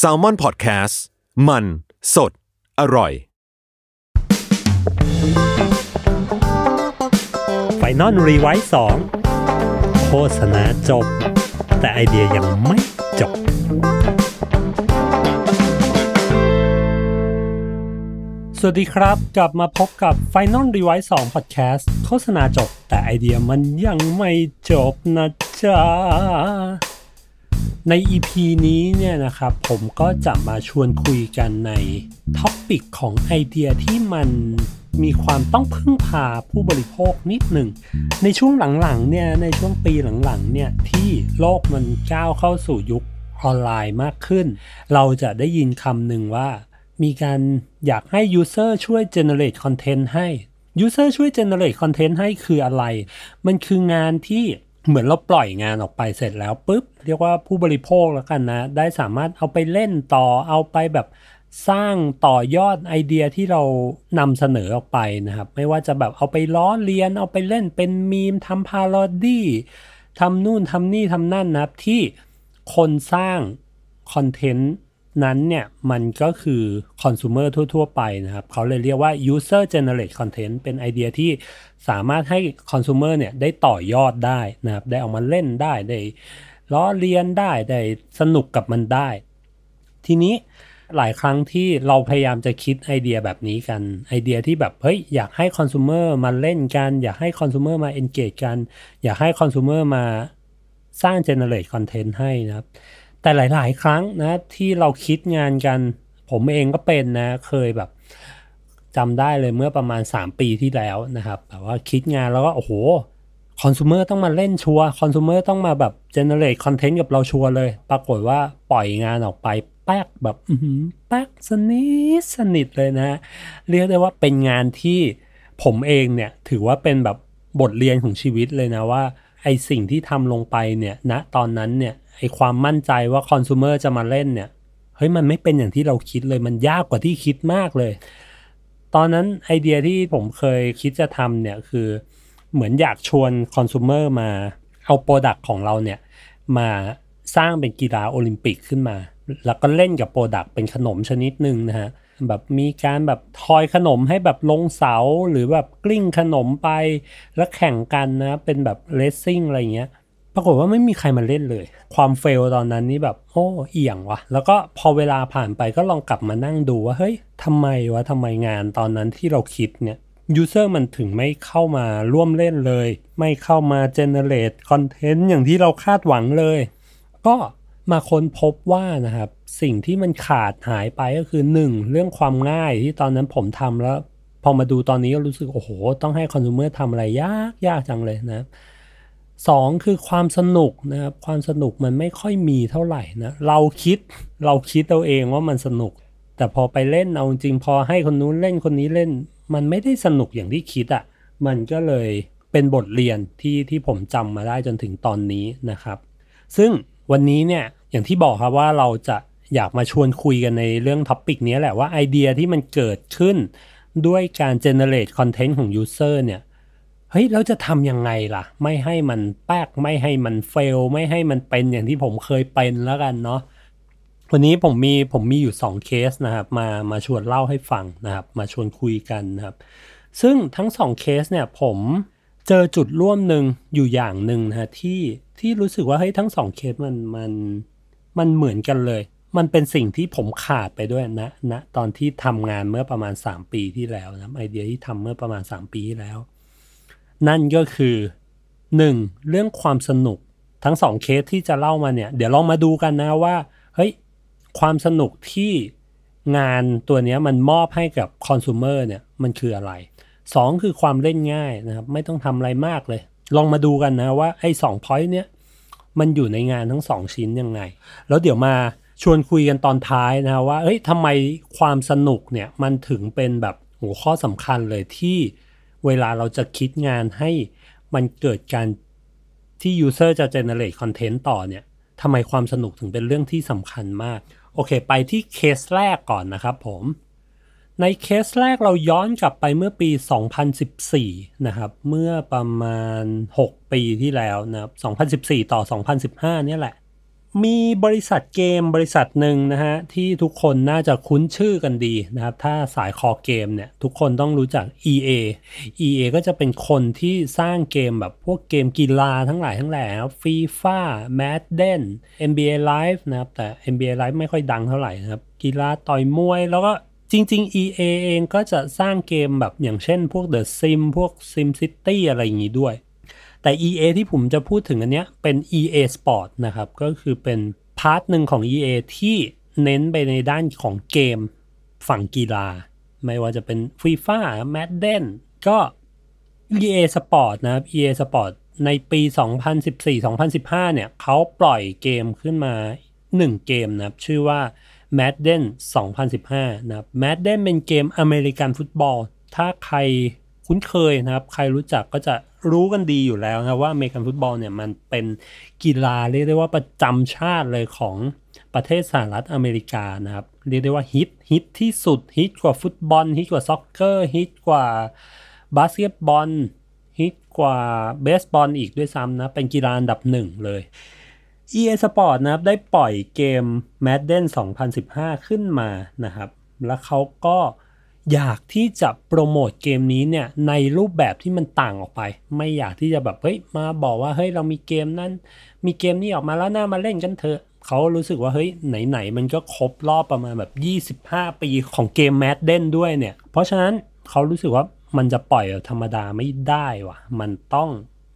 s a l ม o n PODCAST มัน สด อร่อย f i นอลรีไวซ์สองโฆษณาจบ แต่ไอเดียยังไม่จบ สวัสดีครับ กลับมาพบกับ f i นอลรีไวซ์สองพอดแคสต์โฆษณาจบ แต่ไอเดียมันยังไม่จบนะจ๊ะใน EP นี้เนี่ยนะครับผมก็จะมาชวนคุยกันใน ท็อปปิกของไอเดียที่มันมีความต้องพึ่งพาผู้บริโภคนิดหนึ่งในช่วงหลังๆเนี่ยในช่วงปีหลังๆเนี่ยที่โลกมันก้าวเข้าสู่ยุคออนไลน์มากขึ้น เราจะได้ยินคำหนึ่งว่า มีการอยากให้ User ช่วย generate content ให้ User ช่วย generate content ให้คืออะไร มันคืองานที่เหมือนเราปล่อยงานออกไปเสร็จแล้วปุ๊บเรียกว่าผู้บริโภคแล้วกันนะได้สามารถเอาไปเล่นต่อเอาไปแบบสร้างต่อยอดไอเดียที่เรานำเสนอออกไปนะครับ ไม่ว่าจะแบบเอาไปล้อเลียน เอาไปเล่นเป็นมีมทำพาโรดี้ทำนู่นทำนี่ทำนั่นนะครับ ที่คนสร้างคอนเทนต์นั้นเนี่ยมันก็คือคอน sumer ทั่ว ๆ ไปนะครับเขาเลยเรียกว่า user generate content เป็นไอเดียที่สามารถให้คอน sumer เนี่ยได้ต่อยอดได้นะครับได้ออกมาเล่นได้ได้ล้อเลียนได้ ได้สนุกกับมันได้ ทีนี้หลายครั้งที่เราพยายามจะคิดไอเดียแบบนี้กันไอเดียที่แบบเฮ้ยอยากให้คอน sumer มาเล่นกัน อยากให้คอน sumer มา engage กัน อยากให้คอน sumer มาสร้าง generate content ให้นะครับแต่หลาย ๆ ครั้งนะ ที่เราคิดงานกัน ผมเองก็เป็นนะเคยแบบจำได้เลยเมื่อประมาณ 3 ปีที่แล้วนะครับ แบบว่าคิดงานแล้วก็โอ้โหคอน sumer ต้องมาเล่นชัวคอน sumer ต้องมาแบบ generate content กับเราชัวเลย ปรากฏว่าปล่อยงานออกไป แป๊กแบบแป๊กสนิทสนิทเลยนะ เรียกได้ว่าเป็นงานที่ผมเองเนี่ย ถือว่าเป็นแบบบทเรียนของชีวิตเลยนะว่า ไอสิ่งที่ทำลงไปเนี่ยณนะตอนนั้นเนี่ยไอความมั่นใจว่าคอน sumer จะมาเล่นเนี่ย เฮ้ยมันไม่เป็นอย่างที่เราคิดเลย มันยากกว่าที่คิดมากเลย ตอนนั้นไอเดียที่ผมเคยคิดจะทำเนี่ยคือเหมือนอยากชวนคอน sumer มาเอาโปรดักต์ของเราเนี่ยมาสร้างเป็นกีฬาโอลิมปิกขึ้นมา แล้วก็เล่นกับโปรดักต์เป็นขนมชนิดหนึ่งนะฮะ แบบมีการแบบทอยขนมให้แบบลงเสาหรือแบบกลิ้งขนมไปแล้วแข่งกันนะ เป็นแบบเลสซิ่งอะไรเงี้ยปรากฏว่าไม่มีใครมาเล่นเลย ความเฟลตอนนั้นนี่แบบโอ้เอียงวะแล้วก็พอเวลาผ่านไปก็ลองกลับมานั่งดูว่าเฮ้ยทำไมวะทำไมงานตอนนั้นที่เราคิดเนี่ยยูเซอร์มันถึงไม่เข้ามาร่วมเล่นเลย ไม่เข้ามาเจเนเรตคอนเทนต์อย่างที่เราคาดหวังเลย ก็มาค้นพบว่านะครับ สิ่งที่มันขาดหายไปก็คือ 1. เรื่องความง่ายที่ตอนนั้นผมทำแล้ว พอมาดูตอนนี้ก็รู้สึกโอ้โหต้องให้คอน sumer ทำอะไรยากยากจังเลยนะสองคือความสนุกนะครับ ความสนุกมันไม่ค่อยมีเท่าไหร่นะ เราคิดเราคิดตัวเองว่ามันสนุก แต่พอไปเล่นเอาจริงพอให้คนนู้นเล่นคนนี้เล่น มันไม่ได้สนุกอย่างที่คิดอะ่ะมันก็เลยเป็นบทเรียนที่ที่ผมจำมาได้จนถึงตอนนี้นะครับ ซึ่งวันนี้เนี่ย อย่างที่บอกครับว่าเราจะอยากมาชวนคุยกันในเรื่องท็อปิกนี้แหละว่าไอเดียที่มันเกิดขึ้นด้วยการเจเนเรตคอนเทนต์ของยูเซอร์เนี่ยเฮ้ย เราจะทำยังไงล่ะ ไม่ให้มันแป๊ก ไม่ให้มันเฟล ไม่ให้มันเป็นอย่างที่ผมเคยเป็นแล้วกันเนาะ วันนี้ผมมีผมมีอยู่2เคสนะครับมามาชวนเล่าให้ฟังนะครับ มาชวนคุยกันนะครับ ซึ่งทั้ง2เคสเนี่ยผมเจอจุดร่วมหนึ่งอยู่อย่างหนึ่งนะที่ที่รู้สึกว่าเฮ้ยทั้ง2เคสมันมันมันเหมือนกันเลย มันเป็นสิ่งที่ผมขาดไปด้วยนะนะตอนที่ทำงานเมื่อประมาณ 3 ปีที่แล้วนะไอเดียที่ทำเมื่อประมาณ 3 ปีที่แล้วนั่นก็คือ 1. เรื่องความสนุกทั้งสองเคสที่จะเล่ามาเนี่ยเดี๋ยวลองมาดูกันนะว่าเฮ้ยความสนุกที่งานตัวนี้มันมอบให้กับคอน sumer เนี่ยมันคืออะไร 2 คือความเล่นง่ายนะครับไม่ต้องทำอะไรมากเลย ลองมาดูกันนะว่าไอ้สองพอยต์เนี่ยมันอยู่ในงานทั้งสองชิ้นยังไงแล้วเดี๋ยวมาชวนคุยกันตอนท้ายนะว่าเฮ้ยทำไมความสนุกเนี่ยมันถึงเป็นแบบหัวข้อสำคัญเลยที่เวลาเราจะคิดงานให้มันเกิดการที่ user จะ generate content ต่อเนี่ยทำไมความสนุกถึงเป็นเรื่องที่สำคัญมากโอเค ไปที่เคสแรกก่อนนะครับผม ในเคสแรกเราย้อนกลับไปเมื่อปี 2014นะครับเมื่อประมาณ 6 ปีที่แล้วนะครับ2014 ต่อ 2015 เนี่ยแหละมีบริษัทเกมบริษัทหนึ่งนะฮะ ที่ทุกคนน่าจะคุ้นชื่อกันดีนะครับ ถ้าสายคอเกมเนี่ย ทุกคนต้องรู้จัก EA EA ก็จะเป็นคนที่สร้างเกมแบบพวกเกมกีฬาทั้งหลายทั้งแหล่ครับฟีฟ่าแมดเดน NBA Live นะครับ แต่ NBA Live ไม่ค่อยดังเท่าไหร่นะครับ กีฬาต่อยมวย แล้วก็จริง ๆ EA เองก็จะสร้างเกมแบบอย่างเช่นพวก The Sim พวก Sim City อะไรอย่างนี้ด้วยแต่ EA ที่ผมจะพูดถึงอันเนี้ยเป็น EA Sport นะครับ ก็คือเป็นพาร์ทหนึ่งของ EA ที่เน้นไปในด้านของเกมฝั่งกีฬาไม่ว่าจะเป็น FIFA m a d d e n ก็ EA Sport นะครับ EA Sport ในปี 2014-2015 เนี่ยเขาปล่อยเกมขึ้นมา1 เกมนะครับ ชื่อว่า m a d d e n 2015 นะครับ m a d d e n เป็นเกมอเมริกันฟุตบอลถ้าใครคุ้นเคยนะครับ ใครรู้จักก็จะรู้กันดีอยู่แล้วนะว่าอเมริกันฟุตบอลเนี่ยมันเป็นกีฬาเรียกได้ว่าประจำชาติเลยของประเทศสหรัฐอเมริกานะครับ เรียกได้ว่าฮิตฮิตที่สุดฮิตกว่าฟุตบอลฮิตกว่าซ็อกเกอร์ฮิตกว่าบาสเกตบอลฮิตกว่าเบสบอลอีกด้วยซ้ำนะเป็นกีฬาอันดับหนึ่งเลย EA Sport นะครับได้ปล่อยเกม Madden 2015 ขึ้นมานะครับแล้วเขาก็อยากที่จะโปรโมทเกมนี้เนี่ยในรูปแบบที่มันต่างออกไป ไม่อยากที่จะแบบ เฮ้ยมาบอกว่าเฮ้ยเรามีเกมนั้น มีเกมนี้ออกมาแล้วน่ามาเล่นกันเถอะ เขารู้สึกว่าเฮ้ยไหน ๆ มันก็ครบรอบประมาณแบบ 25ปีของเกมแมดเด่นด้วยเนี่ย เพราะฉะนั้นเขารู้สึกว่ามันจะปล่อยธรรมดาไม่ได้วะมันต้อง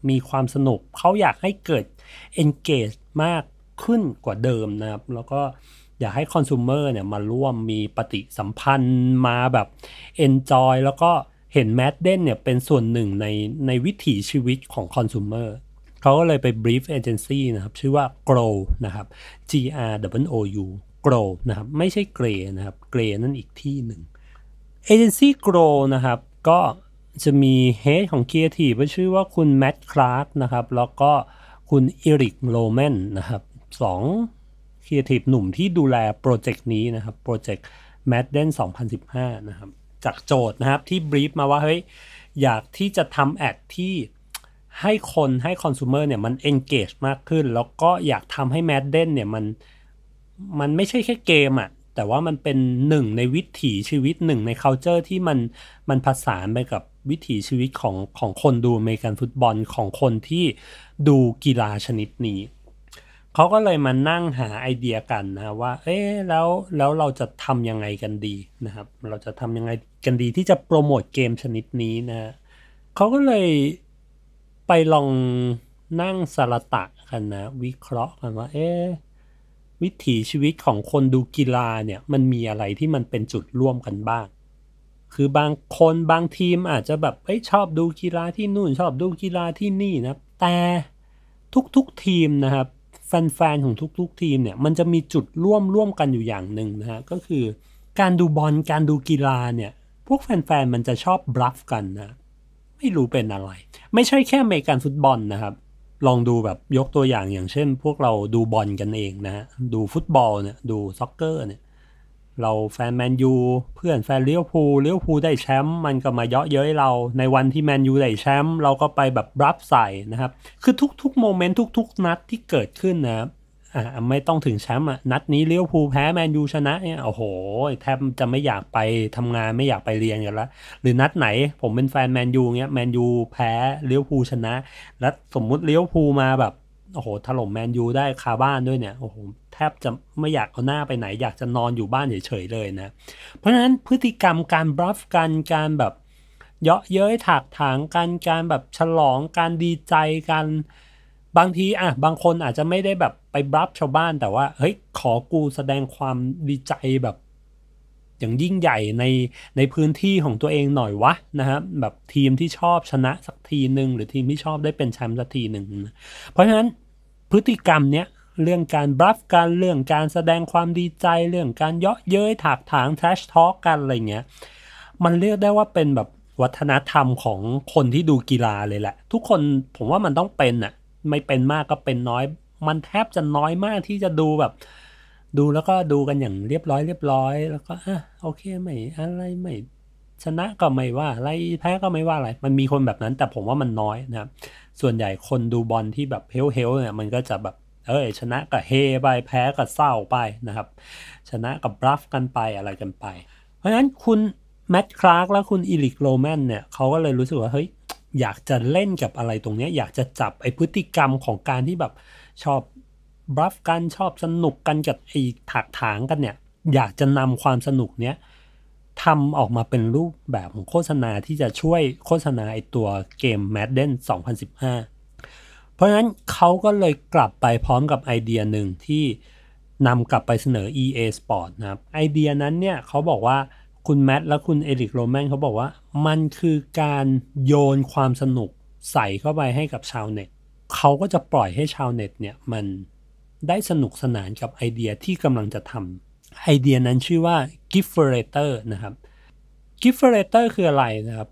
มีความสนุก เขาอยากให้เกิด engage มากขึ้นกว่าเดิมนะครับแล้วก็อยากให้คอน sumer เนี่ยมาร่วมมีปฏิสัมพันธ์มาแบบ enjoy แล้วก็เห็นแมดเด้นเนี่ยเป็นส่วนหนึ่งในในวิถีชีวิตของคอน sumer เขาก็เลยไป brief agency นะครับ ชื่อว่า grow นะครับ g r w o u grow นะครับ ไม่ใช่กรย์นะครับกรย์นั่นอีกที่หนึ่ง agency grow นะครับ ก็จะมี head ของ creative ชื่อว่าคุณแมดคลาร์กนะครับ แล้วก็คุณอิริกโลแมนนะครับสองครีเอทีฟหนุ่มที่ดูแลโปรเจกต์นี้นะครับ โปรเจกต์ m a d d e n 2015นะครับจากโจทย์นะครับ ที่บรีฟมาว่าเฮ้ยอยากที่จะทำแอดที่ให้คนให้คอน sumer เนี่ย มันเอนเกจมากขึ้น แล้วก็อยากทำให้ m a d d e n เนี่ยมันมันไม่ใช่แค่เกมอะแต่ว่ามันเป็นหนึ่งในวิถีชีวิตหนึ่งในา u เจอร์ที่มันมันผสานไปกับวิถีชีวิตของของคนดูเมกันฟุตบอลของคนที่ดูกีฬาชนิดนี้เขาก็เลยมานั่งหาไอเดียกันนะ ว่าเอ๊ะแล้วแล้วเราจะทำยังไงกันดีนะครับ เราจะทำยังไงกันดีที่จะโปรโมทเกมชนิดนี้นะเขาก็เลยไปลองนั่งสารตะกันนะ วิเคราะห์กันว่าเอ๊ะวิถีชีวิตของคนดูกีฬาเนี่ย มันมีอะไรที่มันเป็นจุดร่วมกันบ้าง คือบางคนบางทีมอาจจะแบบเอ้ชอบดูกีฬาที่นู่นชอบดูกีฬาที่นี่นะแต่ทุกๆททีมนะครับแฟนๆของทุก ๆทีมเนี่ย มันจะมีจุดร่วมร่วมกันอยู่อย่างหนึ่งนะฮะก็คือ การดูบอลการดูกีฬาเนี่ย พวกแฟนๆมันจะชอบบลัฟกันนะ ไม่รู้เป็นอะไร ไม่ใช่แค่เมกันฟุตบอลนะครับ ลองดูแบบยกตัวอย่างอย่างเช่น พวกเราดูบอลกันเองนะฮะดูฟุตบอลเนี่ยดูซ็อกเกอร์เนี่ยเราแฟนแมนยูเพื่อนแฟนเลี้ยวพูเลี้ยวพูได้แชมป์มันก็มาเยาะเย้ยเราในวันที่แมนยูได้แชมป์เราก็ไปแบบรับใส่นะครับ คือทุกๆโมเมนต์ทุกๆ นัดที่เกิดขึ้นนะครับอ่าไม่ต้องถึงแชมป์อ่ะนัดนี้เลี้ยวภูแพ้แมนยูชนะเนี่ยโอ้โหแทบจะไม่อยากไปทำงานไม่อยากไปเรียนกันละหรือนัดไหนผมเป็นแฟนแมนยูเนี้ยแมนยูแพ้เลี้ยวภูชนะ แล้วสมมุติเลี้ยวภูมาแบบโอ้โห ถล่มแมนยู ได้คาบ้านด้วยเนี่ย โอ้โห แทบจะไม่อยากเอาหน้าไปไหน อยากจะนอนอยู่บ้านเฉยๆเลยนะ เพราะฉะนั้นพฤติกรรมการบลัฟกัน การแบบ เยาะเย้ยถากถางกัน การแบบฉลองการดีใจกัน บางทีอ่ะบางคนอาจจะไม่ได้แบบไปบลัฟชาวบ้านแต่ว่า เฮ้ย ขอกูแสดงความดีใจแบบอย่างยิ่งใหญ่ในในพื้นที่ของตัวเองหน่อยวะนะครับแบบทีมที่ชอบชนะสักทีหนึ่งหรือทีมที่ชอบได้เป็นแชมป์สักทีหนึ่งเพราะฉะนั้นพฤติกรรมเนี้ยเรื่องการบลัฟกันเรื่องการแสดงความดีใจเรื่องการเยาะเย้ยถากถางแทชทอกันอะไรเงี้ยมันเรียกได้ว่าเป็นแบบวัฒนธรรมของคนที่ดูกีฬาเลยแหละ ทุกคนผมว่ามันต้องเป็นอะไม่เป็นมากก็เป็นน้อยมันแทบจะน้อยมากที่จะดูแบบดูแล้วก็ดูกันอย่างเรียบร้อยเรียบร้อย แล้วก็อ่ะโอเคไม่อะไรไม่ชนะก็ไม่ว่าอะไรแพ้ก็ไม่ว่าอะไรมันมีคนแบบนั้นแต่ผมว่ามันน้อยนะครับส่วนใหญ่คนดูบอลที่แบบเฮลเฮลเนี่ยมันก็จะแบบเออชนะกับเฮไปแพ้กับเศร้าไปนะครับชนะกับบลัฟกันไปอะไรกันไป เพราะฉะนั้นคุณแมตต์คลาร์กและคุณอีลิกโรแมนเนี่ยเขาก็เลยรู้สึกว่าเฮ้ยอยากจะเล่นกับอะไรตรงนี้อยากจะจับไอพฤติกรรมของการที่แบบชอบบัฟกันชอบสนุกกันกับไอ้ถักถางกันเนี่ย อยากจะนำความสนุกเนี้ยทำออกมาเป็นรูปแบบของโฆษณาที่จะช่วยโฆษณาไอตัวเกม Madden 2015 เพราะฉะนั้นเขาก็เลยกลับไปพร้อมกับไอเดียหนึ่งที่นำกลับไปเสนอ EA Sport นะครับ ไอเดียนั้นเนี่ยเขาบอกว่าคุณแมทและคุณเอริกโรแมนเขาบอกว่า มันคือการโยนความสนุกใส่เข้าไปให้กับชาวเน็ตเขาก็จะปล่อยให้ชาวเน็ตเนี่ยมันได้สนุกสนานกับไอเดียที่กำลังจะทำไอเดียนั้นชื่อว่า g i f f e r a t o r นะครับ g i f f e r a t o r คืออะไรนะครับ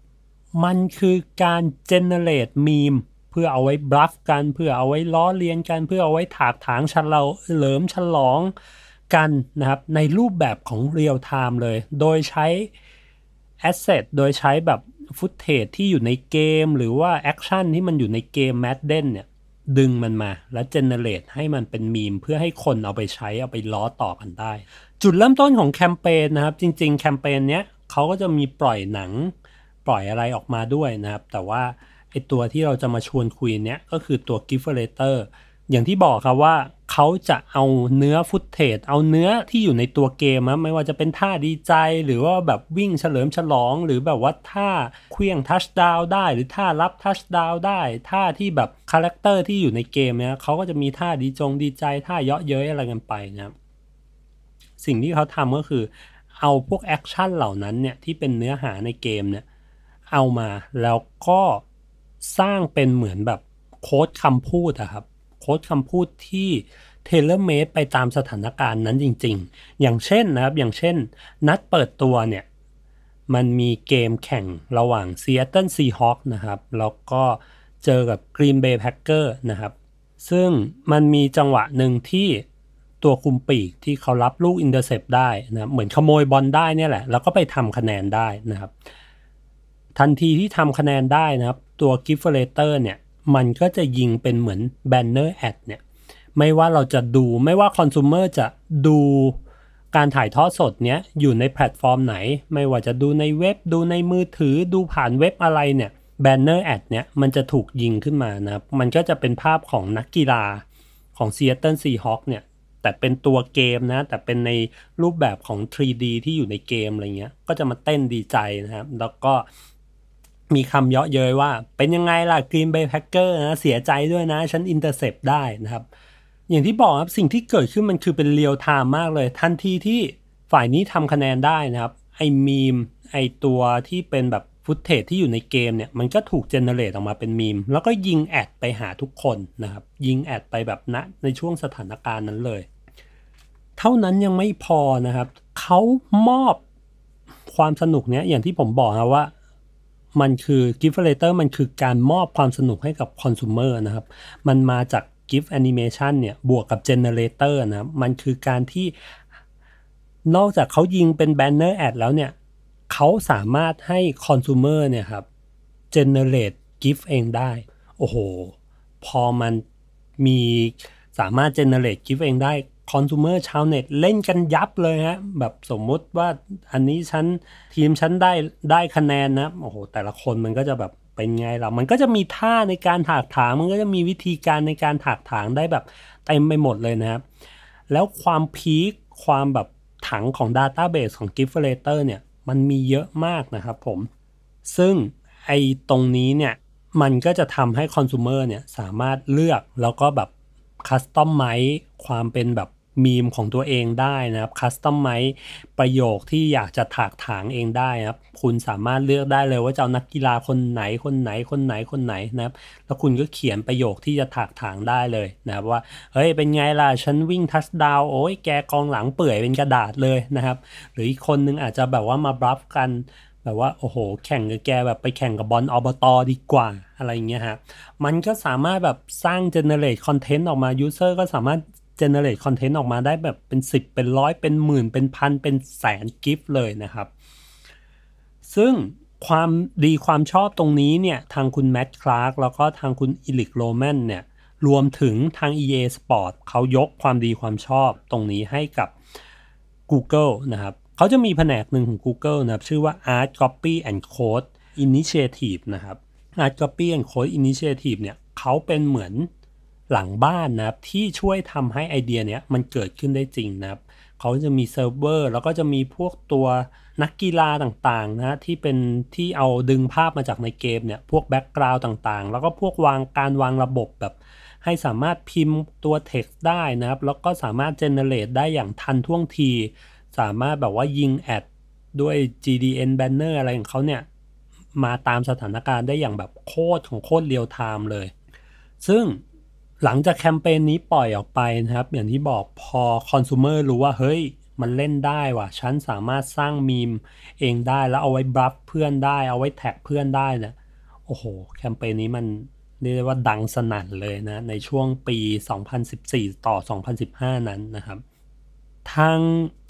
มันคือการ generate meme เพื่อเอาไว้บลัฟกันเพื่อเอาไว้ล้อเลียนกัน เพื่อเอาไว้ถากถางชันเราเหลิมฉลองกันนะครับ ในรูปแบบของเรีย t ไทม์เลย โดยใช้ asset โดยใช้แบบฟุตเทจที่อยู่ในเกม หรือว่าแอคชั่นที่มันอยู่ในเกมแมดเดนเนี่ยดึงมันมาและเจเนเรตให้มันเป็นมีมเพื่อให้คนเอาไปใช้เอาไปล้อต่อกันได้ จุดเริ่มต้นของแคมเปญนะครับ จริงๆ แคมเปญเนี้ยเขาก็จะมีปล่อยหนัง ปล่อยอะไรออกมาด้วยนะครับ แต่ว่า ไอตัวที่เราจะมาชวนคุยเนี้ยก็คือตัว g i f เ e r a t o r อย่างที่บอกครับว่าเขาจะเอาเนื้อฟุตเทจเอาเนื้อที่อยู่ในตัวเกมนะ ไม่ว่าจะเป็นท่าดีใจ หรือว่าแบบวิ่งเฉลิมฉลอง หรือแบบว่าท่าเคลื่องทัชดาวได้ หรือท่ารับทัชดาวได้ ท่าที่แบบคาแรคเตอร์ที่อยู่ในเกมเนี่ยเขาก็จะมีท่าดีจงดีใจ ท่าเยาะเย้ยอะไรกันไปนะ สิ่งที่เขาทำก็คือเอาพวกแอคชั่นเหล่านั้นเนี่ยที่เป็นเนื้อหาในเกมเนี่ยเอามาแล้วก็สร้างเป็นเหมือนแบบโค้ดคำพูดอะครับค้ดคำพูดที่เทเลเมตไปตามสถานการณ์นั้นจริงๆ อย่างเช่นนะครับ อย่างเช่นนัดเปิดตัวเนี่ย มันมีเกมแข่งระหว่าง Seattle Seahawks นะครับ แล้วก็เจอกับ Green Bay Packers นะครับ ซึ่งมันมีจังหวะหนึ่งที่ตัวคุมปีกที่เขารับลูกอินเตอร์เซปได้นะเหมือนขโมยบอลได้เนี่ยแหละ แล้วก็ไปทำคะแนนได้นะครับ ทันทีที่ทำคะแนนได้นะครับตัวกิฟเฟอร์เลเตอร์เนี่ยมันก็จะยิงเป็นเหมือนแบนเนอร์แอดเนี่ยไม่ว่าเราจะดูไม่ว่าคอน sumer จะดูการถ่ายทอดสดเนี้ย อยู่ในแพลตฟอร์มไหน ไม่ว่าจะดูในเว็บดูในมือถือดูผ่านเว็บอะไรเนี่ยแบนเนอร์แอดเนี่ยมันจะถูกยิงขึ้นมานะ มันก็จะเป็นภาพของนักกีฬาของ Seattle Seahawks เนี่ยแต่เป็นตัวเกมนะ แต่เป็นในรูปแบบของ 3D ที่อยู่ในเกมอะไรเงี้ยก็จะมาเต้นดีใจนะครับแล้วก็มีคำเยาะเย้ยว่าเป็นยังไงล่ะกรีนเบย์แพ็คเกอร์นะเสียใจด้วยนะฉันอินเตอร์เซปได้นะครับ อย่างที่บอกครับ สิ่งที่เกิดขึ้นมันคือเป็นเรียวไทม์มากเลย ทันทีที่ฝ่ายนี้ทำคะแนนได้นะครับ ไอมีมไอตัวที่เป็นแบบฟุตเทจที่อยู่ในเกมเนี่ย มันก็ถูกเจเนเรตออกมาเป็นมีมแล้วก็ยิงแอดไปหาทุกคนนะครับ ยิงแอดไปแบบณนะในช่วงสถานการณ์นั้นเลย เท่านั้นยังไม่พอนะครับเขามอบความสนุกเนี้ยอย่างที่ผมบอกนะว่ามันคือ gift relator มันคือการมอบความสนุกให้กับคอน sumer นะครับ มันมาจาก g i f ์ animation เนี่ยบวกกับ generator นะมันคือการที่นอกจากเขายิงเป็นแบนเนอร์แอดแล้วเนี่ยเขาสามารถให้คอน sumer เนี่ยครับ generate g i f เองได้ โอ้โห พอมันมีสามารถ generate g i f เองได้คอน sumer ชาวเน็ตเล่นกันยับเลยฮะแบบสมมติว่าอันนี้ฉันทีมฉันได้ได้คะแนนนะ โอ้โห แต่ละคนมันก็จะแบบเป็นไงล่ะมันก็จะมีท่าในการถากถางมันก็จะมีวิธีการในการถากถางได้แบบเต็มไปหมดเลยนะครับ แล้วความพีคความแบบถังของ Database ของ g i f t r a t e r เนี่ยมันมีเยอะมากนะครับผม ซึ่งไอ้ตรงนี้เนี่ยมันก็จะทำให้คอน sumer เนี่ยสามารถเลือกแล้วก็แบบคัสตอมไมค์ความเป็นแบบมีมของตัวเองได้นะครับคัสตอมไมค์ประโยคที่อยากจะถากถางเองได้นะครับคุณสามารถเลือกได้เลย ว่าจะเอานักกีฬาคนไหนคนไหนคนไหนคนไหนนะครับแล้วคุณก็เขียนประโยคที่จะถากถางได้เลยนะครับว่าเฮ้ยเป็นไงล่ะฉันวิ่งทัชดาวโอ้ยแกกองหลังเปื่อยเป็นกระดาษเลยนะครับหรืออีกคนนึงอาจจะแบบว่ามาบลัฟกันแบบว่าโอ้โหแข่งกับแกแบบไปแข่งกับบอลอบตอดีกว่าอะไรเงี้ยฮะมันก็สามารถแบบสร้างเจเนเรตคอนเทนต์ออกมายูเซอร์ก็สามารถเจเนเรตคอนเทนต์ออกมาได้แบบเป็น10เป็นร้อยเป็นหมื่น เป็นพัน เป็นแสนกิฟต์เลยนะครับ ซึ่งความดีความชอบตรงนี้เนี่ยทางคุณแมตต์คลาร์กแล้วก็ทางคุณอิลิกโรแมนเนี่ยรวมถึงทาง EA Sport เขายกความดีความชอบตรงนี้ให้กับ Google นะครับเขาจะมีแผนกหนึ่งของ Google นะครับ ชื่อว่า Art Copy and Code Initiative นะครับ Art Copy and Code Initiative เนี่ย เขาเป็นเหมือนหลังบ้านนะครับ ที่ช่วยทำให้ไอเดียเนี้ยมันเกิดขึ้นได้จริงนะครับ เขาจะมีเซิร์ฟเวอร์แล้วก็จะมีพวกตัวนักกีฬาต่างๆนะที่เป็นที่เอาดึงภาพมาจากในเกมเนี่ย พวกแบ็กกราวด์ต่างๆ แล้วก็พวกวางการวางระบบแบบ ให้สามารถพิมพ์ตัวเท็กซ์ได้นะครับแล้วก็สามารถเจเนเรตได้อย่างทันท่วงทีสามารถแบบว่ายิงแอดด้วย GDN banner อะไรของเขาเนี่ยมาตามสถานการณ์ได้อย่างแบบโคตร ของโคตรเรียลไทม์เลย ซึ่งหลังจากแคมเปญนี้ปล่อยออกไปนะครับ อย่างที่บอกพอคอน sumer รู้ว่าเฮ้ยมันเล่นได้ว่ะฉันสามารถสร้างมีมเองได้แล้วเอาไว้บัฟเพื่อนได้ เอาไว้แท็กเพื่อนได้เนะี่ยโอ้โหแคมเปญนี้มันเรียกได้ว่าดังสนั่นเลยนะ ในช่วงปี 2014 ต่อ 2015 นั้นนะครับทาง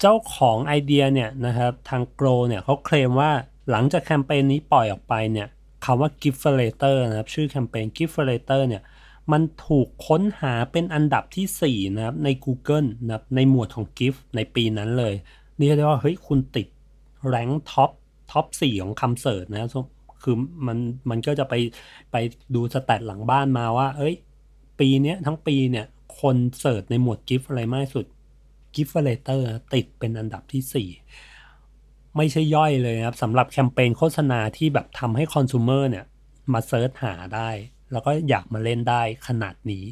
เจ้าของไอเดียเนี่ยนะครับทางโกลเนี่ยเขาเคลมว่าหลังจากแคมเปญนี้ปล่อยออกไปเนี่ยคำว่า g i f t l a t ร r นะครับชื่อแคมเปญ g i f t l a t e r เนี่ยมันถูกค้นหาเป็นอันดับที่4นะครับใน Google นะครับในหมวดของ Gift ในปีนั้นเลยนี่เรียกว่าเฮ้ยคุณติด แรงท็อปท็อปสของคำเสิร์ชนะคือมันมันก็จะไปไปดูสแตทหลังบ้านมาว่าเอ้ย ปีนี้ทั้งปีเนี่ยคนเสิร์ชในหมวด Gift อะไรมากสุดกิฟเฟอร์เติดเป็นอันดับที่ 4 ไม่ใช่ย่อยเลยครับสำหรับแคมเปญโฆษณาที่แบบทำให้คอน sumer เนี่ยมาเซิร์ชหาได้แล้วก็อยากมาเล่นได้ขนาดนี้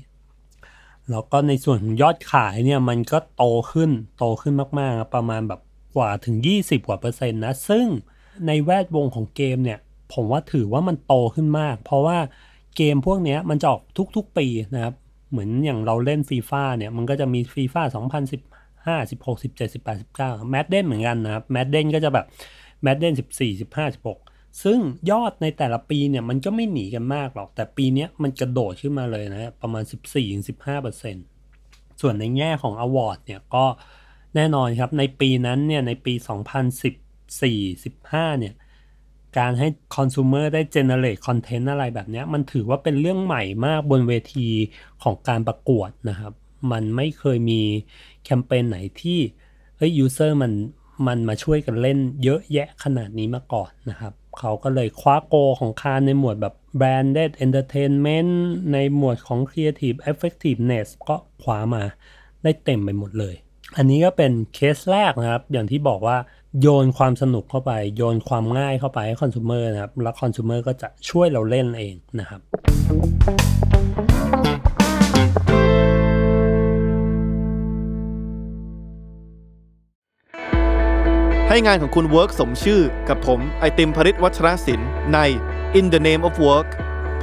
แล้วก็ในส่วนของยอดขายเนี่ยมันก็โตขึ้นโตขึ้นมากๆ ประมาณแบบกว่าถึง 20กว่าเปอร์เซ็นต์นะซึ่งในแวดวงของเกมเนี่ยผมว่าถือว่ามันโตขึ้นมาก เพราะว่าเกมพวกนี้มันจะออกทุก ๆปีนะครับเหมือนอย่างเราเล่นฟีฟ่าเนี่ยมันก็จะมีฟีฟ่าห้าสิบหกสิบเจ็ดสิบแปดสิบเก้าแมดเดนเหมือนกันนะครับ แมดเดนก็จะแบบ แมดเดนสิบสี่สิบห้าสิบหกซึ่งยอดในแต่ละปีเนี่ย มันก็ไม่หนีกันมากหรอก แต่ปีนี้มันกระโดดขึ้นมาเลยนะประมาณ 14-15%ส่วนในแง่ของอวอร์ดเนี่ย ก็แน่นอนครับ ในปีนั้นเนี่ย ในปี 2014-15เนี่ยการให้คอน sumer ได้ generate content อะไรแบบนี้มันถือว่าเป็นเรื่องใหม่มากบนเวทีของการประกวดนะครับ มันไม่เคยมีแคมเปญไหนที่เฮ้ยยูเซอร์มันมันมาช่วยกันเล่นเยอะแยะขนาดนี้มาก่อนนะครับ เขาก็เลยคว้าโกของคานในหมวดแบบ Branded Entertainment ในหมวดของ Creative Effectiveness ก็คว้ามาได้เต็มไปหมดเลย อันนี้ก็เป็นเคสแรกนะครับ อย่างที่บอกว่าโยนความสนุกเข้าไป โยนความง่ายเข้าไปให้คอน sumer นะครับ แล้วคอน sumer ก็จะช่วยเราเล่นเองนะครับให้งานของคุณเวิร์กสมชื่อกับผมไอติมภริศวัชรศิลป์ใน In the Name of Work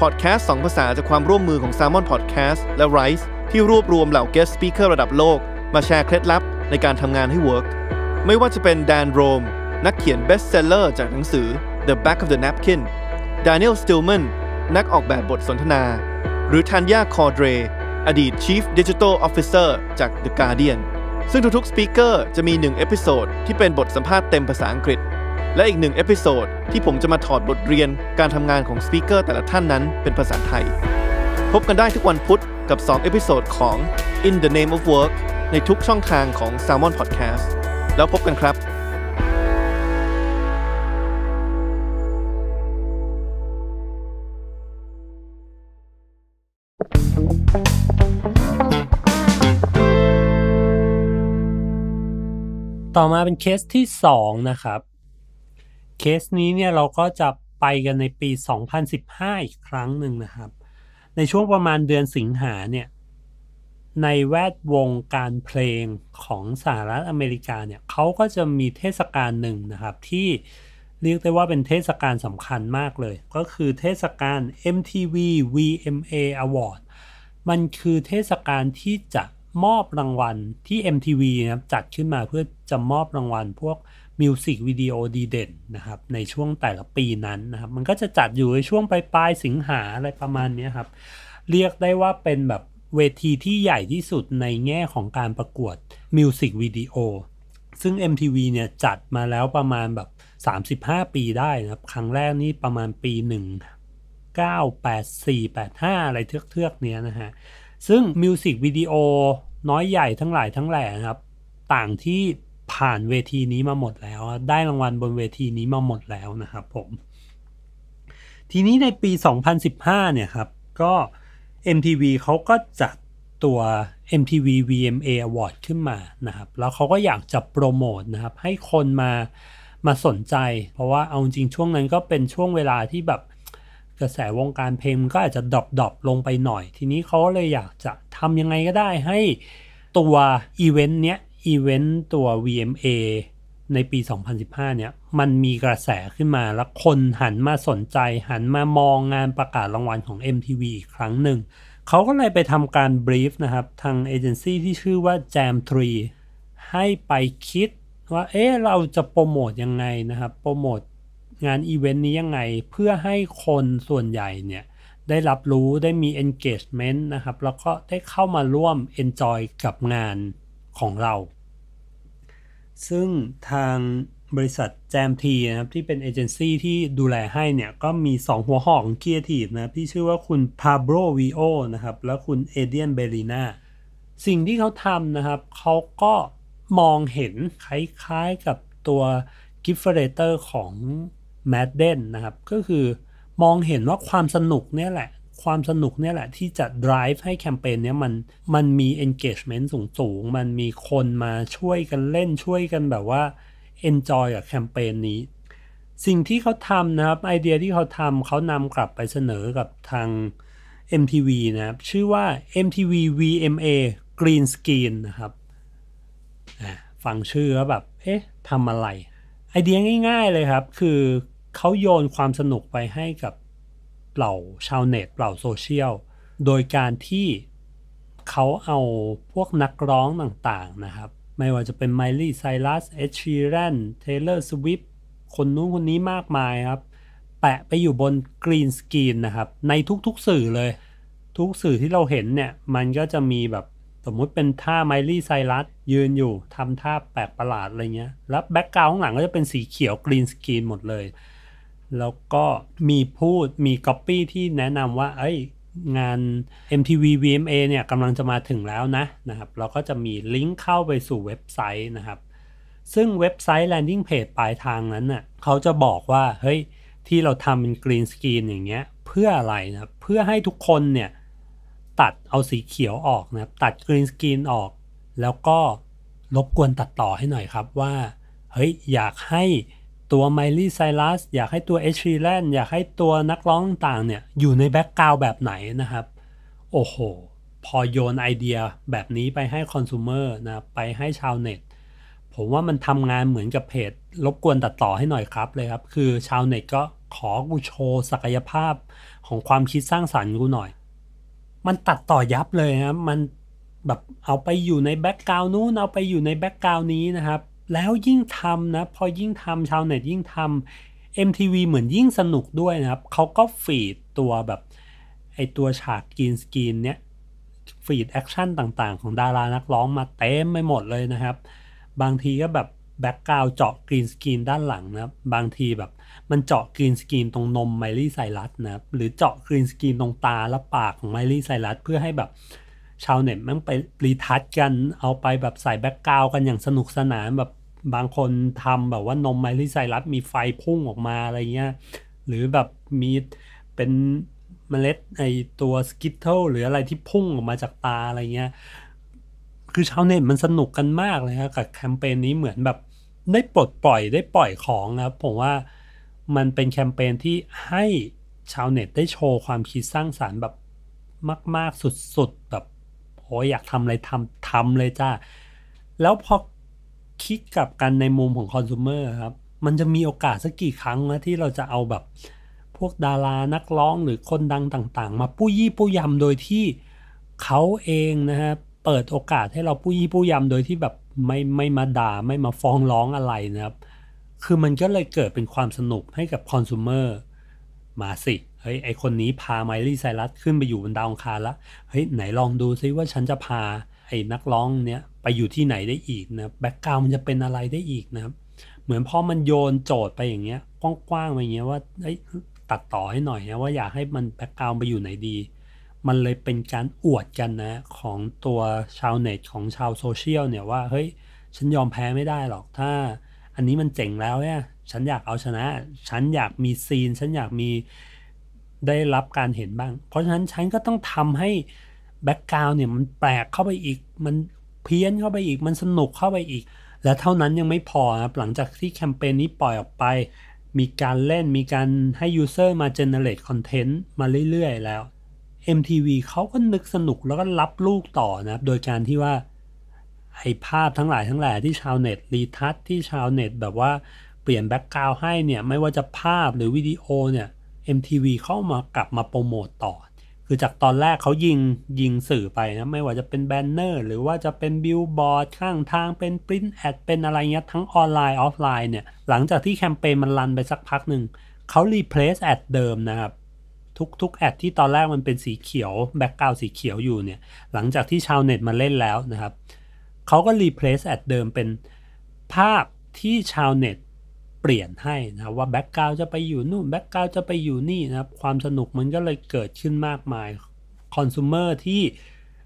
พอดแคสต์สองภาษาจากความร่วมมือของ s a l m o n Podcast และ r i ส e ที่รวบรวมเหล่า Guest Speaker ระดับโลก มาแชร์เคล็ดลับในการทำงานให้ Work ไม่ว่าจะเป็นแดนโรม นักเขียนเบสเซลเลอร์จากหนังสือ The Back of the Napkin ดานิเอลสติลแมนนักออกแบบบทสนทนา หรือทันยาคอเดรอดีต Chief Digital Officer จาก The Guardian ซึ่งทุกๆสปีกเกอร์จะมี1เอพิโซดที่เป็นบทสัมภาษณ์เต็มภาษาอังกฤษ และอีกหนึ่งเอพิโซดที่ผมจะมาถอดบทเรียนการทำงานของสปีกเกอร์แต่ละท่านนั้นเป็นภาษาไทย พบกันได้ทุกวันพุธกับ2เอพิโซดของ In the Name of Work ในทุกช่องทางของ Salmon Podcast แล้วพบกันครับต่อมาเป็นเคสที่ 2 นะครับ เคสนี้เนี่ยเราก็จะไปกันในปี 2015 อีกครั้งหนึ่งนะครับ ในช่วงประมาณเดือนสิงหาเนี่ย ในแวดวงการเพลงของสหรัฐอเมริกาเนี่ยเขาก็จะมีเทศกาลหนึ่งนะครับ ที่เรียกได้ว่าเป็นเทศกาลสำคัญมากเลย ก็คือเทศกาล MTV VMA Award มันคือเทศกาลที่จะมอบรางวัลที่ MTV นะครับจัดขึ้นมาเพื่อจะมอบรางวัลพวกมิวสิกวิดีโอดีเด่นนะครับในช่วงแต่ละปีนั้นนะครับมันก็จะจัดอยู่ในช่วงปลายปลายสิงหาอะไรประมาณนี้ครับ เรียกได้ว่าเป็นแบบเวทีที่ใหญ่ที่สุดในแง่ของการประกวดมิวสิกวิดีโอซึ่ง MTV เนี่ยจัดมาแล้วประมาณแบบ 35 ปีได้นะครับ ครั้งแรกนี่ประมาณปี 1 9 8 4 8 5 อะไรเทือกๆเนี้ยนะฮะซึ่งมิวสิกวิดีโอน้อยใหญ่ทั้งหลายทั้งแหล่ครับ ต่างที่ผ่านเวทีนี้มาหมดแล้ว ได้รางวัลบนเวทีนี้มาหมดแล้วนะครับผม ทีนี้ในปี 2015 เนี่ยครับ ก็ MTV เขาก็จัดตัว MTV VMA Award ขึ้นมานะครับ แล้วเขาก็อยากจะโปรโมตนะครับ ให้คนมามาสนใจ เพราะว่าเอาจริงช่วงนั้นก็เป็นช่วงเวลาที่แบบกระแสวงการเพลงก็อาจจะดรอปลงไปหน่อย ทีนี้เขาเลยอยากจะทำยังไงก็ได้ให้ตัวอีเวนต์เนี้ยอีเวนต์ตัว VMA ในปี 2015 เนี่ยมันมีกระแสขึ้นมาแล้วคนหันมาสนใจหันมามองงานประกาศรางวัลของ MTV อีกครั้งหนึ่ง เขาก็เลยไปทำการบรีฟนะครับ ทางเอเจนซี่ที่ชื่อว่า Jam 3 ให้ไปคิดว่า เอ๊ะ เราจะโปรโมทยังไงนะครับ โปรโมทงานอีเวนต์นี้ยังไงเพื่อให้คนส่วนใหญ่เนี่ยได้รับรู้ได้มี engagement นะครับ แล้วก็ได้เข้ามาร่วม enjoy กับงานของเรา ซึ่งทางบริษัทแจมทีนะครับ ที่เป็นเอเจนซี่ที่ดูแลให้เนี่ยก็มี 2 หัวหอกของเคียร์ทีฟนะที่ชื่อว่าคุณพาโบรวีโอนะครับ และคุณเอเดียนเบลีนาสิ่งที่เขาทำนะครับ เขาก็มองเห็นคล้ายๆกับตัวกิฟเฟอร์เรเตอร์ของแมดเดนนะครับ ก็คือมองเห็นว่าความสนุกเนี่ยแหละ ความสนุกเนี่ยแหละที่จะ drive ให้แคมเปญเนี้ยมันมันมี engagement สูงสูงมันมีคนมาช่วยกันเล่นช่วยกันแบบว่า enjoy กับแคมเปญนี้ สิ่งที่เขาทำนะครับไอเดียที่เขาทำเขานำกลับไปเสนอกับทาง MTV นะครับ ชื่อว่า MTV VMA Green Screen นะครับฟังชื่อแล้วแบบ เอ๊ะทำอะไร ไอเดียง่าย ๆเลยครับคือเขาโยนความสนุกไปให้กับเหล่าชาวเน็ตเหล่าโซเชียล โดยการที่เขาเอาพวกนักร้องต่างๆนะครับ ไม่ว่าจะเป็นไมลี่ไซรัสเอชชีแรนเทเลอร์สวิฟคนนู้นคนนี้มากมายครับ แปะไปอยู่บนกรีนสกรีนนะครับ ในทุกๆสื่อเลย ทุกสื่อที่เราเห็นเนี่ย มันก็จะมีแบบ สมมุติเป็นท่าไมลี่ไซรัสยืนอยู่ ทำท่าแปลกประหลาดอะไรเงี้ย แล้วแบ็กกราวด์ข้างหลังก็จะเป็นสีเขียวกรีนสกรีนหมดเลยแล้วก็มีพูดมีก๊อปปี้ที่แนะนำว่าเอ้ยงาน MTV VMA เนี่ยกำลังจะมาถึงแล้วนะนะครับเราก็จะมีลิงก์เข้าไปสู่เว็บไซต์นะครับซึ่งเว็บไซต์ landing page ปลายทางนั้นน่ะเขาจะบอกว่าเฮ้ยที่เราทำเป็นกรีนสกรีนอย่างเงี้ยเพื่ออะไรนะครับเพื่อให้ทุกคนเนี่ยตัดเอาสีเขียวออกนะครับตัดกรีนสกรีนออก แล้วก็รบกวนตัดต่อให้หน่อยครับว่า เฮ้ย อยากให้ตัวไมลี่ไซรัสอยากให้ตัวเอชรีแลนอยากให้ตัวนักร้องต่างเนี่ย อยู่ในแบ็กกราวแบบไหนนะครับ โอ้โห พอโยนไอเดียแบบนี้ไปให้คอน sumer นะไปให้ชาวเน็ต ผมว่ามันทำงานเหมือนกับเพจรบกวนตัดต่อให้หน่อยครับเลยครับ คือชาวเน็ตก็ขอกูโชว์ศักยภาพของความคิดสร้างสารรค์กูหน่อย มันตัดต่อยับเลยนะมันแบบเอาไปอยู่ในแบ็กกราวนู้นเอาไปอยู่ในแบ็กกราวนี้นะครับแล้วยิ่งทำนะพอยิ่งทำชาวเน็ตยิ่งทำ MTV เหมือนยิ่งสนุกด้วยนะครับเขาก็ฟีดตัวแบบไอตัวฉากกินสกินเนี้ยฟีดแอคชั่นต่างๆ ของดารานักร้องมาเต็มไปหมดเลยนะครับ บางทีก็แบบแบ็กกราวเจาะกรีนสกรีนด้านหลังนะบบางทีแบบมันเจาะกรีนสกรีนตรงนมไมลี่ไซรัสนะหรือเจาะกรีนสกรีนตรงตาและปากของไมลี่ไซรัสเพื่อให้แบบชาวเน็ตมันไปรีทัชกันเอาไปแบบใส่แบ็กกราวกันอย่างสนุกสนานแบบบางคนทำแบบว่านมไมลิไซรัสมีไฟพุ่งออกมาอะไรเงี้ยหรือแบบมีเป็นเมล็ดไอตัวสกิทเทิลหรืออะไรที่พุ่งออกมาจากตาอะไรเงี้ยคือชาวเน็ตมันสนุกกันมากเลยครับกับแคมเปญนี้เหมือนแบบได้ปลดปล่อยได้ปล่อยของครับผมว่ามันเป็นแคมเปญที่ให้ชาวเน็ตได้โชว์ความคิดสร้างสารรค์แบบมาก ๆสุดๆแบบโอ้ยอยากทำอะไรทำทำเลยจ้าแล้วพอคิดกับกันในมุมของคอน sumer ครับ มันจะมีโอกาสสักกี่ครั้งนะที่เราจะเอาแบบพวกดารานักร้องหรือคนดังต่าง ๆ มาปู้ยี่ปู้ยำโดยที่เขาเองนะฮะเปิดโอกาสให้เราปู้ยี่ปู้ยำโดยที่แบบไม่ไม่มาด่า ไม่มาฟ้องร้องอะไรนะครับ คือมันก็เลยเกิดเป็นความสนุกให้กับคอน sumer มาสิ เฮ้ยไอคนนี้พาไมลี่ไซรัส ขึ้นไปอยู่บนดาวองคารละ เฮ้ยไหนลองดูซิว่าฉันจะพาไอ้นักร้องเนี้ยไปอยู่ที่ไหนได้อีกนะแบ็กกราวมันจะเป็นอะไรได้อีกนะครับ เหมือนพอมันโยนโจทย์ไปอย่างเงี้ย กว้างๆไปอย่างเงี้ยว่า้ตัดต่อให้หน่อยนะว่าอยากให้มันแบ็กกราวไปอยู่ไหนดี มันเลยเป็นการอวดกันนะของตัวชาวเน็ตของชาวโซเชียลเนี่ยว่า เฮ้ย ฉันยอมแพ้ไม่ได้หรอก ถ้าอันนี้มันเจ๋งแล้วเนี่ยฉันอยากเอาชนะ ฉันอยากมีซีน ฉันอยากมีได้รับการเห็นบ้าง เพราะฉะนั้นฉันก็ต้องทำให้แบ็กกราวเนี่ยมันแปลกเข้าไปอีก มันเพี้ยนเข้าไปอีกมันสนุกเข้าไปอีก และเท่านั้นยังไม่พอครับหลังจากที่แคมเปญนี้ปล่อยออกไป มีการเล่นมีการให้ยูเซอร์มาเจเนเรตคอนเทนต์มาเรื่อยๆแล้ว MTV เขาก็นึกสนุกแล้วก็รับลูกต่อนะครับโดยการที่ว่าไอภาพทั้งหลายทั้งแหล่ที่ชาวเน็ตรีทัชที่ชาวเน็ตแบบว่าเปลี่ยนแบ็กกราวให้เนี่ยไม่ว่าจะภาพหรือวิดีโอเนี่ย MTV เข้ามากลับมาโปรโมตต่อคือจากตอนแรกเขายิงยิงสื่อไปนะไม่ว่าจะเป็นแบนเนอร์หรือว่าจะเป็นบิลบอร์ดข้างทางเป็นปริ้นแอดเป็นอะไรเงี้ย ทั้งออนไลน์ออฟไลน์เนี่ย หลังจากที่แคมเปญมันรันไปสักพักหนึ่ง เขารีเพลซแอดเดิมนะครับ ทุกทุกแอดที่ตอนแรกมันเป็นสีเขียว แบ็กกราวสีเขียวอยู่เนี่ยหลังจากที่ชาวเน็ตมาเล่นแล้วนะครับเขาก็รีเพลซแอดเดิมเป็นภาพที่ชาวเน็ตเปลี่ยนให้นะว่าแบ็กกราวจะไปอยู่นู่นแบ็กกราวจะไปอยู่นี่นะครับ ความสนุกมันก็เลยเกิดขึ้นมากมายคอน sumer ที่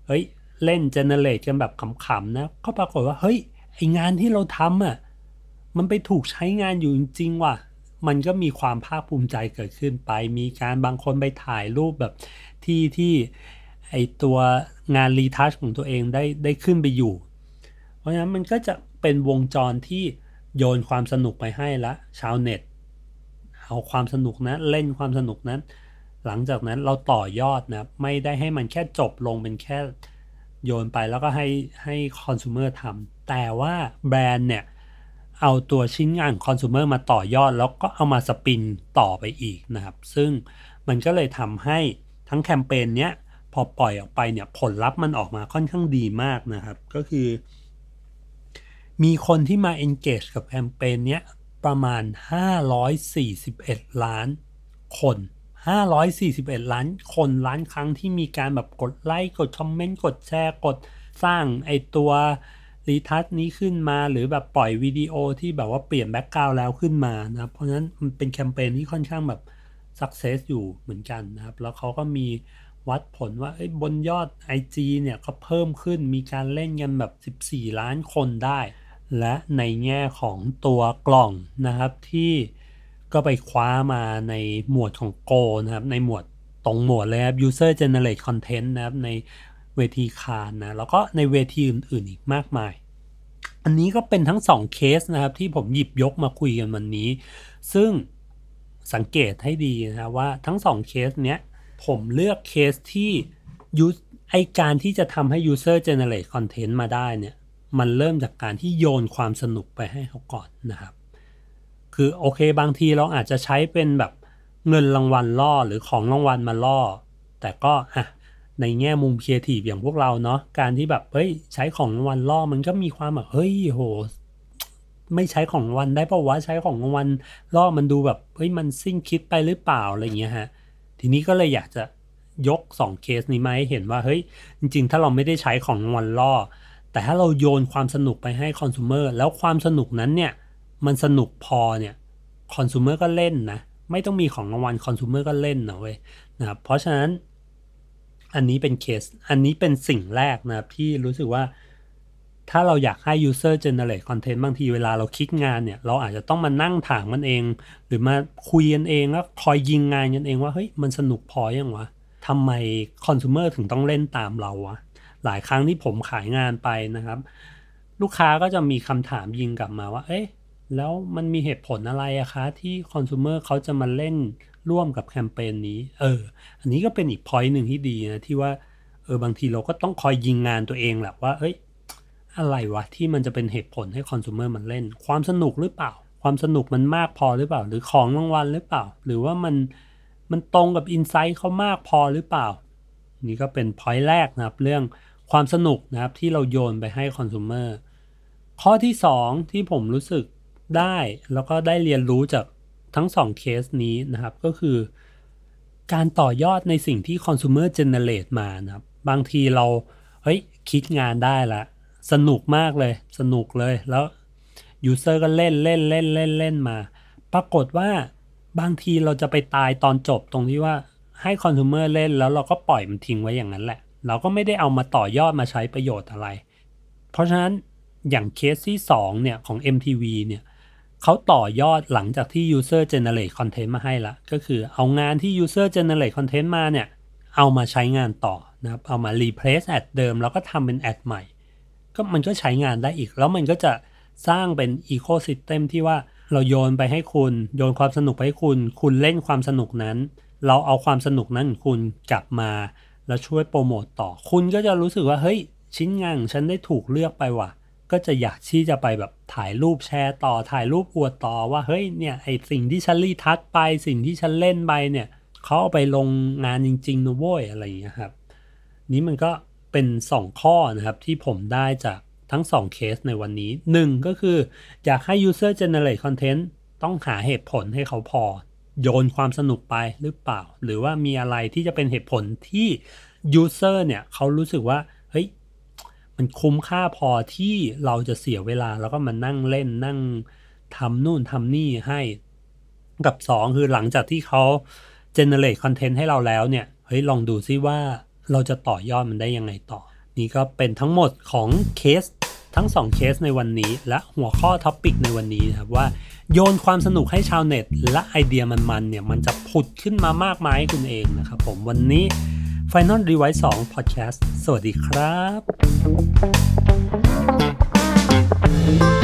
เฮ้ย เล่นเจเนเรตกันแบบขำๆนะก็ปรากฏว่า เฮ้ย ไองานที่เราทำอะ่ะ มันไปถูกใช้งานอยู่จริงว่ะ มันก็มีความภาคภูมิใจเกิดขึ้นไปมีการบางคนไปถ่ายรูปแบบที่ที่ ไอตัวงานรีทัชของตัวเองได้ได้ขึ้นไปอยู่ เพราะฉะนั้นมันก็จะเป็นวงจรที่โยนความสนุกไปให้ละชาวเน็ตเอาความสนุกนะเล่นความสนุกนั้น หลังจากนั้นเราต่อยอดนะไม่ได้ให้มันแค่จบลงเป็นแค่โยนไปแล้วก็ให้ให้คอน sumer ทำแต่ว่าแบรนด์เนี่ย เอาตัวชิ้นงานคอน sumer มาต่อยอดแล้วก็เอามาสปินต่อไปอีกนะครับ ซึ่งมันก็เลยทำให้ทั้งแคมเปญเนี้ยพอปล่อยออกไปเนี่ยผลลัพธ์มันออกมาค่อนข้างดีมากนะครับ ก็คือมีคนที่มา engage กับแคมเปญเนี้ย ประมาณ 541 ล้านคน 541 ล้านคน ล้านครั้งที่มีการแบบกดไลค์กดคอมเมนต์กดแชร์ กดสร้างไอตัวรีทัชนี้ขึ้นมาหรือแบบปล่อยวิดีโอที่แบบว่าเปลี่ยนแบ็กกราวแล้วขึ้นมานะ เพราะฉะนั้นมันเป็นแคมเปญที่ค่อนข้างแบบสักเซสอยู่เหมือนกันนะครับ แล้วเขาก็มีวัดผลว่าบนยอด IG เนี่ยก็เพิ่มขึ้นมีการเล่นกันแบบ 14 ล้านคนได้และในแง่ของตัวกล่องนะครับที่ก็ไปคว้ามาในหมวดของโกนะครับ ในหมวดตรงหมวดเลยครับ user generate content นะครับ ในเวทีคานนะ แล้วก็ในเวทีอื่นๆอีกมากมาย อันนี้ก็เป็นทั้ง 2 เคสนะครับ ที่ผมหยิบยกมาคุยกันวันนี้ ซึ่งสังเกตให้ดีนะว่าทั้ง 2 เคสเนี้ยผมเลือกเคสที่ไอการที่จะทำให้ user generate content มาได้เนี่ยมันเริ่มจากการที่โยนความสนุกไปให้เขาก่อนนะครับ คือโอเคบางทีเราอาจจะใช้เป็นแบบเงินรางวัลล่อหรือของรางวัลมาล่อ แต่ก็อ่ะในแง่มุมเคียทีฟอย่างพวกเราเนาะการที่แบบเฮ้ยใช้ของรางวัลล่อมันก็มีความแบบเฮ้ยโหไม่ใช้ของรางวัลได้เพราะว่าใช้ของรางวัลล่อมันดูแบบเฮ้ยมันสิ้นคิดไปหรือเปล่าอะไรอย่างเงี้ยฮะทีนี้ก็เลยอยากจะยก2เคสนี้มาให้เห็นว่าเฮ้ยจริงๆถ้าเราไม่ได้ใช้ของรางวัลล่อแต่ถ้าเราโยนความสนุกไปให้คอน sumer แล้วความสนุกนั้นเนี่ย มันสนุกพอเนี่ยคอน sumer ก็เล่นนะ ไม่ต้องมีของรางวัลคอน sumer ก็เล่นนะเว้ยนะครับเพราะฉะนั้นอันนี้เป็นเคส อันนี้เป็นสิ่งแรกนะครับ ที่รู้สึกว่า ถ้าเราอยากให้ user generate content บางทีเวลาเราคิดงานเนี่ย เราอาจจะต้องมานั่งถามมันเอง หรือมาคุยกันเองแล้วคอยยิงงานกันเองว่าเฮ้ยมันสนุกพออยังวะทำไมคอน sumer ถึงต้องเล่นตามเราวะหลายครั้งที่ผมขายงานไปนะครับ ลูกค้าก็จะมีคำถามยิงกลับมาว่าเอ๊ะแล้วมันมีเหตุผลอะไรอะคะ ที่คอน sumer เขาจะมาเล่นร่วมกับแคมเปญนี้เอออันนี้ก็เป็นอีกพอยต์หนึ่งที่ดีนะที่ว่าเออบางทีเราก็ต้องคอยยิงงานตัวเองแหละว่า เอ้ย อะไรวะ ที่มันจะเป็นเหตุผลให้คอน sumer มันเล่นความสนุกหรือเปล่า ความสนุกมันมากพอหรือเปล่า หรือของรางวัลหรือเปล่า หรือว่ามันมันตรงกับอินไซต์เขามากพอหรือเปล่านี่ก็เป็นพอยต์แรกนะครับเรื่องความสนุกนะครับที่เราโยนไปให้คอน sumer ข้อที่ 2 ที่ผมรู้สึกได้แล้วก็ได้เรียนรู้จากทั้ง2เคสนี้นะครับก็คือ การต่อยอดในสิ่งที่คอน sumer generate มานะครับบางทีเราเฮ้ยคิดงานได้ละ สนุกมากเลยสนุกเลย แล้วยูเซอร์ก็เล่นเล่นเล่นเล่นเล่นมา ปรากฏว่าบางทีเราจะไปตายตอนจบตรงที่ว่าให้คอน sumer เล่นแล้วเราก็ปล่อยมันทิ้งไว้อย่างนั้นแหละเราก็ไม่ได้เอามาต่อยอดมาใช้ประโยชน์อะไร เพราะฉะนั้นอย่างเคสที่ 2 เนี่ย ของ MTV เนี่ยเขาต่อยอดหลังจากที่ user generate content มาให้ละ ก็คือเอางานที่ user generate content มาเนี่ย เอามาใช้งานต่อนะครับเอามา replace ad เดิม แล้วก็ทำเป็น ad ใหม่ ก็มันก็ใช้งานได้อีก แล้วมันก็จะสร้างเป็น ecosystem ที่ว่าเราโยนไปให้คุณ โยนความสนุกไปให้คุณ คุณเล่นความสนุกนั้น เราเอาความสนุกนั้น คุณกลับมาแล้วช่วยโปรโมตต่อ คุณก็จะรู้สึกว่าเฮ้ยชิ้นงานของฉันได้ถูกเลือกไปว่ะ ก็จะอยากที่จะไปแบบถ่ายรูปแชร์ต่อถ่ายรูปอวดต่อว่าเฮ้ยเนี่ย ไอสิ่งที่ฉันรีทัชไป สิ่งที่ฉันเล่นไปเนี่ยเขาเอาไปลงงานจริงๆนะโว้ยอะไรอย่างนี้ครับ นี้มันก็เป็น 2 ข้อนะครับที่ผมได้จากทั้ง2เคสในวันนี้1 ก็คืออยากให้ user generate content ต้องหาเหตุผลให้เขาพอโยนความสนุกไปหรือเปล่า หรือว่ามีอะไรที่จะเป็นเหตุผลที่ยูเซอร์เนี่ยเขารู้สึกว่าเฮ้ยมันคุ้มค่าพอที่เราจะเสียเวลา แล้วก็มานั่งเล่นนั่งทำนู่นทำนี่ให้กับ 2 คือหลังจากที่เขาเจเนเรตคอนเทนต์ให้เราแล้วเนี่ยเฮ้ยลองดูซิว่าเราจะต่อยอดมันได้ยังไงต่อ นี่ก็เป็นทั้งหมดของเคสทั้ง2เคส ในวันนี้และหัวข้อท็อปิกในวันนี้นะครับว่าโยนความสนุกให้ชาวเน็ตและไอเดียมันๆเนี่ย มันจะผุดขึ้นมามากมายให้คุณเองนะครับผมวันนี้ Final r e v i s e 2 Podcast สวัสดีครับ